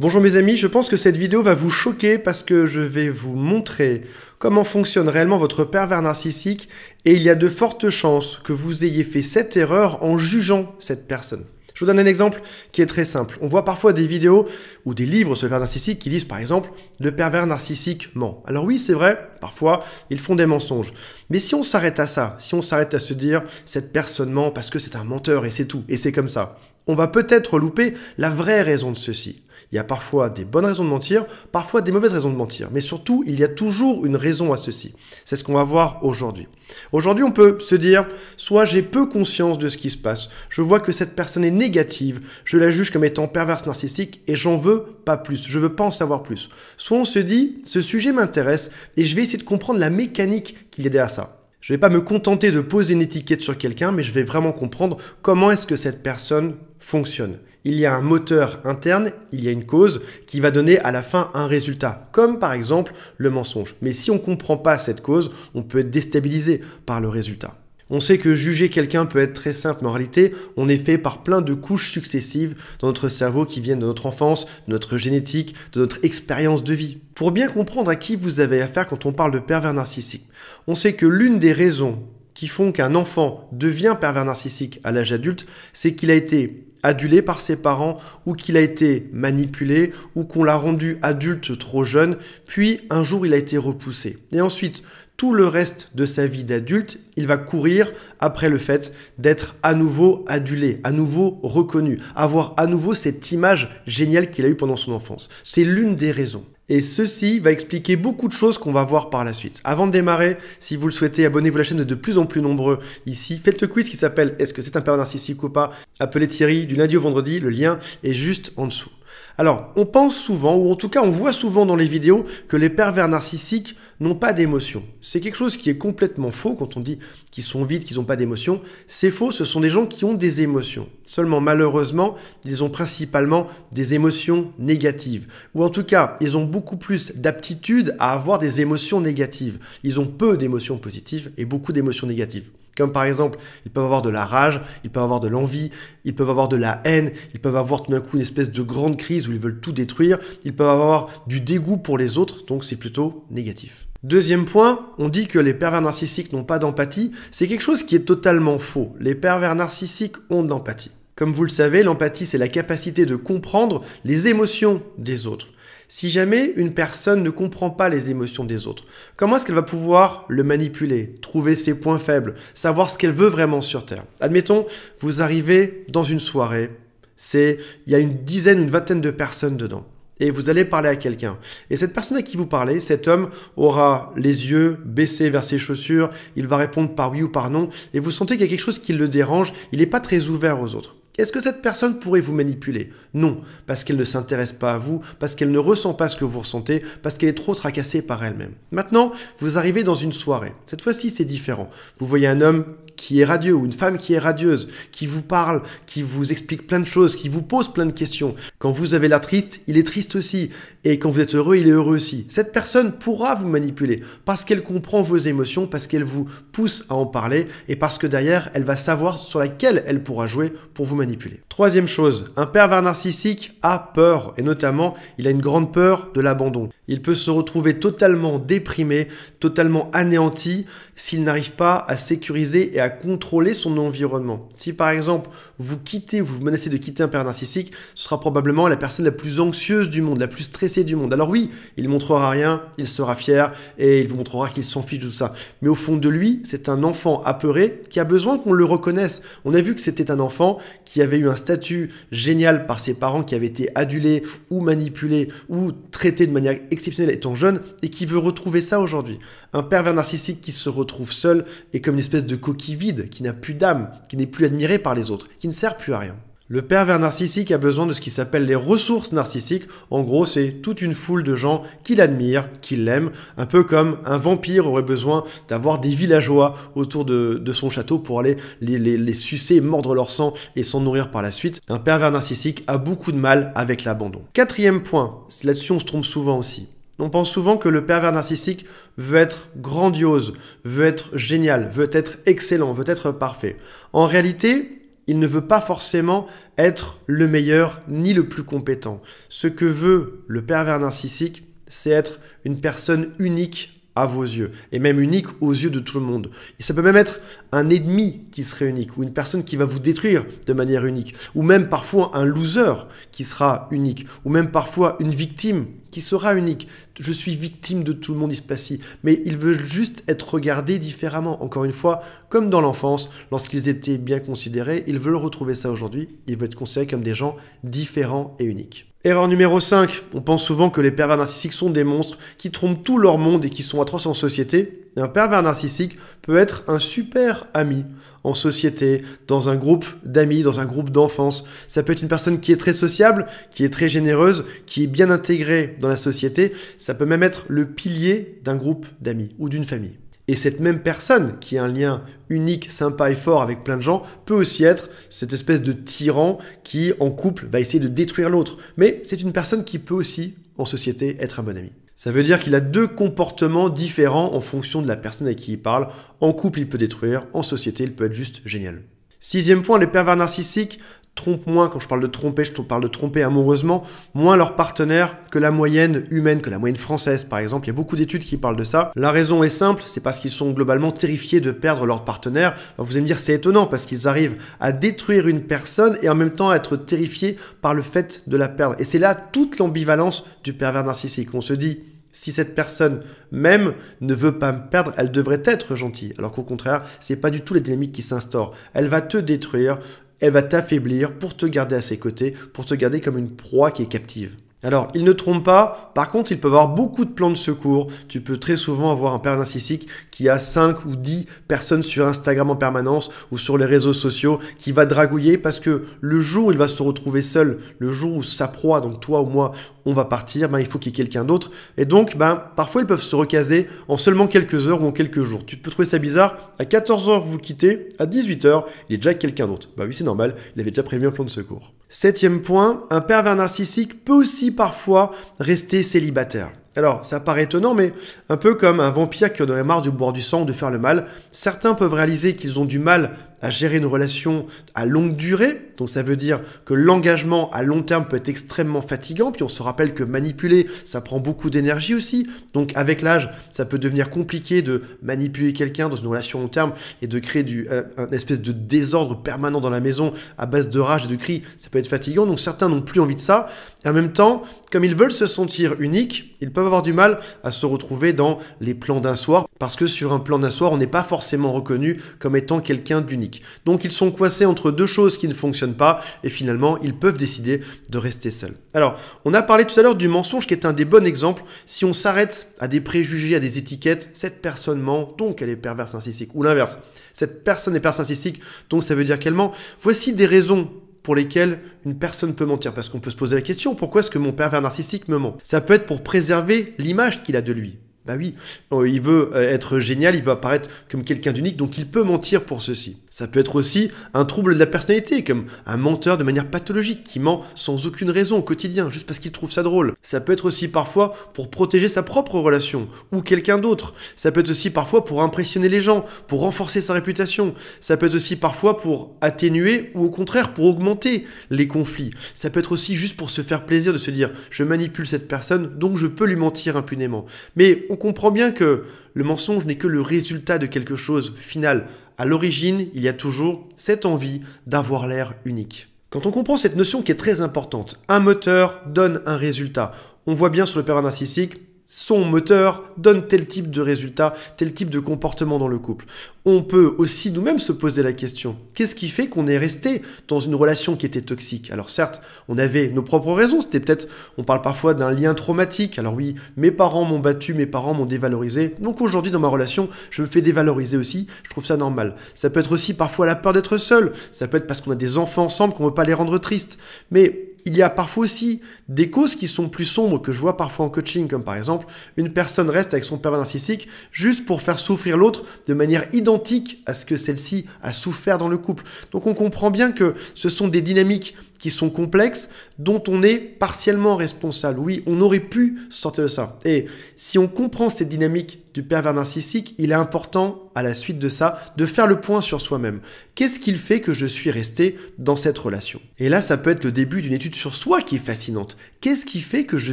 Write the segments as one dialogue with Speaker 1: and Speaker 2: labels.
Speaker 1: Bonjour mes amis, je pense que cette vidéo va vous choquer parce que je vais vous montrer comment fonctionne réellement votre pervers narcissique et il y a de fortes chances que vous ayez fait cette erreur en jugeant cette personne. Je vous donne un exemple qui est très simple. On voit parfois des vidéos ou des livres sur le pervers narcissique qui disent par exemple le pervers narcissique ment. Alors oui, c'est vrai, parfois ils font des mensonges. Mais si on s'arrête à ça, si on s'arrête à se dire cette personne ment parce que c'est un menteur et c'est tout, et c'est comme ça, on va peut-être louper la vraie raison de ceci. Il y a parfois des bonnes raisons de mentir, parfois des mauvaises raisons de mentir. Mais surtout, il y a toujours une raison à ceci. C'est ce qu'on va voir aujourd'hui. Aujourd'hui, on peut se dire, soit j'ai peu conscience de ce qui se passe, je vois que cette personne est négative, je la juge comme étant perverse narcissique et j'en veux pas plus, je veux pas en savoir plus. Soit on se dit, ce sujet m'intéresse et je vais essayer de comprendre la mécanique qu'il y a derrière ça. Je ne vais pas me contenter de poser une étiquette sur quelqu'un, mais je vais vraiment comprendre comment est-ce que cette personne fonctionne il y a un moteur interne, il y a une cause qui va donner à la fin un résultat, comme par exemple le mensonge. Mais si on ne comprend pas cette cause, on peut être déstabilisé par le résultat. On sait que juger quelqu'un peut être très simple, mais en réalité, on est fait par plein de couches successives dans notre cerveau qui viennent de notre enfance, de notre génétique, de notre expérience de vie. Pour bien comprendre à qui vous avez affaire quand on parle de pervers narcissique, on sait que l'une des raisons qui font qu'un enfant devient pervers narcissique à l'âge adulte, c'est qu'il a été adulé par ses parents ou qu'il a été manipulé ou qu'on l'a rendu adulte trop jeune, puis un jour il a été repoussé. Et ensuite, tout le reste de sa vie d'adulte, il va courir après le fait d'être à nouveau adulé, à nouveau reconnu, avoir à nouveau cette image géniale qu'il a eue pendant son enfance. C'est l'une des raisons. Et ceci va expliquer beaucoup de choses qu'on va voir par la suite. Avant de démarrer, si vous le souhaitez, abonnez-vous à la chaîne de, de plus en plus nombreux ici. Faites le quiz qui s'appelle Est-ce que c'est un père narcissique ou pas Appelez Thierry du lundi au vendredi, le lien est juste en dessous. Alors, on pense souvent, ou en tout cas on voit souvent dans les vidéos, que les pervers narcissiques n'ont pas d'émotion. C'est quelque chose qui est complètement faux quand on dit qu'ils sont vides, qu'ils n'ont pas d'émotion. C'est faux, ce sont des gens qui ont des émotions. Seulement, malheureusement, ils ont principalement des émotions négatives. Ou en tout cas, ils ont beaucoup plus d'aptitude à avoir des émotions négatives. Ils ont peu d'émotions positives et beaucoup d'émotions négatives. Comme par exemple, ils peuvent avoir de la rage, ils peuvent avoir de l'envie, ils peuvent avoir de la haine, ils peuvent avoir tout d'un coup une espèce de grande crise où ils veulent tout détruire, ils peuvent avoir du dégoût pour les autres, donc c'est plutôt négatif. Deuxième point, on dit que les pervers narcissiques n'ont pas d'empathie, c'est quelque chose qui est totalement faux. Les pervers narcissiques ont de l'empathie. Comme vous le savez, l'empathie, c'est la capacité de comprendre les émotions des autres si jamais une personne ne comprend pas les émotions des autres Comment est-ce qu'elle va pouvoir le manipuler, trouver ses points faibles, savoir ce qu'elle veut vraiment sur Terre Admettons, vous arrivez dans une soirée, c'est il y a une dizaine, une vingtaine de personnes dedans et vous allez parler à quelqu'un. Et cette personne à qui vous parlez, cet homme aura les yeux baissés vers ses chaussures, il va répondre par oui ou par non, et vous sentez qu'il y a quelque chose qui le dérange, il n'est pas très ouvert aux autres. Est-ce que cette personne pourrait vous manipuler Non, parce qu'elle ne s'intéresse pas à vous, parce qu'elle ne ressent pas ce que vous ressentez, parce qu'elle est trop tracassée par elle-même. Maintenant, vous arrivez dans une soirée. Cette fois-ci, c'est différent. Vous voyez un homme qui est radieux ou une femme qui est radieuse, qui vous parle, qui vous explique plein de choses, qui vous pose plein de questions. Quand vous avez l'air triste, il est triste aussi. Et quand vous êtes heureux, il est heureux aussi. Cette personne pourra vous manipuler parce qu'elle comprend vos émotions, parce qu'elle vous pousse à en parler et parce que derrière, elle va savoir sur laquelle elle pourra jouer pour vous manipuler. Troisième chose, un pervers narcissique a peur, et notamment il a une grande peur de l'abandon. Il peut se retrouver totalement déprimé, totalement anéanti, s'il n'arrive pas à sécuriser et à contrôler son environnement. Si par exemple vous quittez, vous menacez de quitter un pervers narcissique, ce sera probablement la personne la plus anxieuse du monde, la plus stressée du monde. Alors oui, il ne montrera rien, il sera fier, et il vous montrera qu'il s'en fiche de tout ça. Mais au fond de lui, c'est un enfant apeuré qui a besoin qu'on le reconnaisse. On a vu que c'était un enfant qui avait eu un stress statut génial par ses parents qui avaient été adulés ou manipulés ou traités de manière exceptionnelle étant jeune et qui veut retrouver ça aujourd'hui. Un pervers narcissique qui se retrouve seul et comme une espèce de coquille vide, qui n'a plus d'âme, qui n'est plus admiré par les autres, qui ne sert plus à rien. Le pervers narcissique a besoin de ce qui s'appelle les ressources narcissiques. En gros, c'est toute une foule de gens qu'il admire, qu'il aime, un peu comme un vampire aurait besoin d'avoir des villageois autour de, son château pour aller les, les sucer, mordre leur sang et s'en nourrir par la suite. Un pervers narcissique a beaucoup de mal avec l'abandon. Quatrième point, là-dessus on se trompe souvent aussi. On pense souvent que le pervers narcissique veut être grandiose, veut être génial, veut être excellent, veut être parfait. En réalité, il ne veut pas forcément être le meilleur ni le plus compétent. Ce que veut le pervers narcissique, c'est être une personne unique à vos yeux, et même unique aux yeux de tout le monde. Et ça peut même être un ennemi qui serait unique, ou une personne qui va vous détruire de manière unique, ou même parfois un loser qui sera unique, ou même parfois une victime qui sera unique. Je suis victime de tout le monde, il se passe Mais ils veulent juste être regardés différemment. Encore une fois, comme dans l'enfance, lorsqu'ils étaient bien considérés, ils veulent retrouver ça aujourd'hui. Ils veulent être considérés comme des gens différents et uniques. Erreur numéro 5, on pense souvent que les pervers narcissiques sont des monstres qui trompent tout leur monde et qui sont atroces en société. un pervers narcissique peut être un super ami en société, dans un groupe d'amis, dans un groupe d'enfance. Ça peut être une personne qui est très sociable, qui est très généreuse, qui est bien intégrée dans la société. Ça peut même être le pilier d'un groupe d'amis ou d'une famille. Et cette même personne, qui a un lien unique, sympa et fort avec plein de gens, peut aussi être cette espèce de tyran qui, en couple, va essayer de détruire l'autre. Mais c'est une personne qui peut aussi, en société, être un bon ami. Ça veut dire qu'il a deux comportements différents en fonction de la personne à qui il parle. En couple, il peut détruire, en société, il peut être juste génial. Sixième point, les pervers narcissiques trompent moins, quand je parle de tromper, je parle de tromper amoureusement, moins leur partenaire que la moyenne humaine, que la moyenne française par exemple. Il y a beaucoup d'études qui parlent de ça. La raison est simple, c'est parce qu'ils sont globalement terrifiés de perdre leur partenaire. vous allez me dire c'est étonnant parce qu'ils arrivent à détruire une personne et en même temps à être terrifiés par le fait de la perdre. Et c'est là toute l'ambivalence du pervers narcissique. On se dit si cette personne même ne veut pas me perdre, elle devrait être gentille. Alors qu'au contraire, c'est pas du tout les dynamiques qui s'instaurent. Elle va te détruire elle va t'affaiblir pour te garder à ses côtés, pour te garder comme une proie qui est captive. Alors, il ne trompe pas, par contre, ils peuvent avoir beaucoup de plans de secours. Tu peux très souvent avoir un père narcissique qui a 5 ou 10 personnes sur Instagram en permanence ou sur les réseaux sociaux qui va dragouiller parce que le jour où il va se retrouver seul, le jour où sa proie, donc toi ou moi, on va partir, ben, il faut qu'il y ait quelqu'un d'autre. Et donc, ben, parfois, ils peuvent se recaser en seulement quelques heures ou en quelques jours. Tu peux trouver ça bizarre, à 14h, vous quittez, à 18h, il est déjà quelqu'un d'autre. Bah oui, c'est normal, il avait déjà prévu un plan de secours. Septième point, un pervers narcissique peut aussi parfois rester célibataire. Alors, ça paraît étonnant, mais un peu comme un vampire qui en aurait marre de boire du sang ou de faire le mal, certains peuvent réaliser qu'ils ont du mal à gérer une relation à longue durée. Donc ça veut dire que l'engagement à long terme peut être extrêmement fatigant. Puis on se rappelle que manipuler, ça prend beaucoup d'énergie aussi. Donc avec l'âge, ça peut devenir compliqué de manipuler quelqu'un dans une relation à long terme et de créer du, euh, un espèce de désordre permanent dans la maison à base de rage et de cris. Ça peut être fatigant. Donc certains n'ont plus envie de ça. Et en même temps, comme ils veulent se sentir uniques, ils peuvent avoir du mal à se retrouver dans les plans d'un soir. Parce que sur un plan d'un soir, on n'est pas forcément reconnu comme étant quelqu'un d'unique. Donc ils sont coincés entre deux choses qui ne fonctionnent pas et finalement ils peuvent décider de rester seuls. Alors, on a parlé tout à l'heure du mensonge qui est un des bons exemples. Si on s'arrête à des préjugés, à des étiquettes, cette personne ment, donc elle est perverse narcissique. Ou l'inverse, cette personne est perverse narcissique, donc ça veut dire qu'elle ment. Voici des raisons pour lesquelles une personne peut mentir. Parce qu'on peut se poser la question, pourquoi est-ce que mon pervers narcissique me ment Ça peut être pour préserver l'image qu'il a de lui. Bah oui, euh, il veut euh, être génial, il veut apparaître comme quelqu'un d'unique, donc il peut mentir pour ceci. Ça peut être aussi un trouble de la personnalité, comme un menteur de manière pathologique qui ment sans aucune raison au quotidien, juste parce qu'il trouve ça drôle. Ça peut être aussi parfois pour protéger sa propre relation ou quelqu'un d'autre. Ça peut être aussi parfois pour impressionner les gens, pour renforcer sa réputation. Ça peut être aussi parfois pour atténuer ou au contraire pour augmenter les conflits. Ça peut être aussi juste pour se faire plaisir de se dire je manipule cette personne, donc je peux lui mentir impunément. Mais on comprend bien que le mensonge n'est que le résultat de quelque chose final. À l'origine, il y a toujours cette envie d'avoir l'air unique. Quand on comprend cette notion qui est très importante, un moteur donne un résultat. On voit bien sur le père narcissique, son moteur donne tel type de résultat, tel type de comportement dans le couple. On peut aussi nous-mêmes se poser la question, qu'est-ce qui fait qu'on est resté dans une relation qui était toxique Alors certes, on avait nos propres raisons, c'était peut-être, on parle parfois d'un lien traumatique, alors oui, mes parents m'ont battu, mes parents m'ont dévalorisé, donc aujourd'hui dans ma relation, je me fais dévaloriser aussi, je trouve ça normal. Ça peut être aussi parfois la peur d'être seul, ça peut être parce qu'on a des enfants ensemble, qu'on ne veut pas les rendre tristes, mais il y a parfois aussi des causes qui sont plus sombres que je vois parfois en coaching, comme par exemple, une personne reste avec son pervers narcissique juste pour faire souffrir l'autre de manière identique à ce que celle-ci a souffert dans le couple. Donc on comprend bien que ce sont des dynamiques qui sont complexes, dont on est partiellement responsable. Oui, on aurait pu sortir de ça. Et si on comprend cette dynamique du pervers narcissique, il est important, à la suite de ça, de faire le point sur soi-même. Qu'est-ce qu'il fait que je suis resté dans cette relation Et là, ça peut être le début d'une étude sur soi qui est fascinante. Qu'est-ce qui fait que je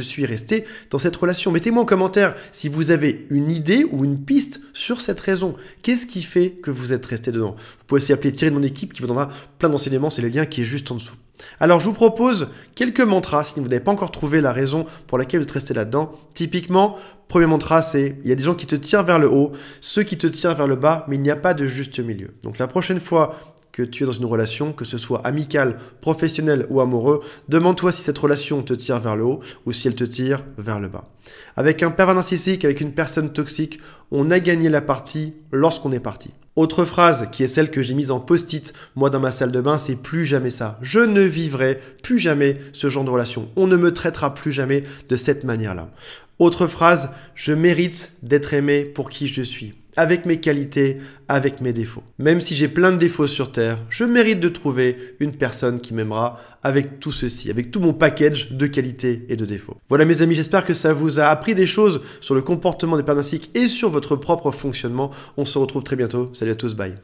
Speaker 1: suis resté dans cette relation Mettez-moi en commentaire si vous avez une idée ou une piste sur cette raison. Qu'est-ce qui fait que vous êtes resté dedans Vous pouvez aussi appeler Thierry de mon équipe qui vous donnera plein d'enseignements, c'est le lien qui est juste en dessous. Alors je vous propose quelques mantras si vous n'avez pas encore trouvé la raison pour laquelle vous êtes resté là-dedans. Typiquement, premier mantra c'est il y a des gens qui te tirent vers le haut, ceux qui te tirent vers le bas, mais il n'y a pas de juste milieu. Donc la prochaine fois que tu es dans une relation, que ce soit amicale, professionnelle ou amoureux, demande-toi si cette relation te tire vers le haut ou si elle te tire vers le bas. Avec un pervers narcissique, avec une personne toxique, on a gagné la partie lorsqu'on est parti. Autre phrase qui est celle que j'ai mise en post-it, moi dans ma salle de bain, c'est plus jamais ça. Je ne vivrai plus jamais ce genre de relation. On ne me traitera plus jamais de cette manière-là. Autre phrase, je mérite d'être aimé pour qui je suis avec mes qualités, avec mes défauts. Même si j'ai plein de défauts sur Terre, je mérite de trouver une personne qui m'aimera avec tout ceci, avec tout mon package de qualités et de défauts. Voilà mes amis, j'espère que ça vous a appris des choses sur le comportement des pernassiques et sur votre propre fonctionnement. On se retrouve très bientôt. Salut à tous, bye.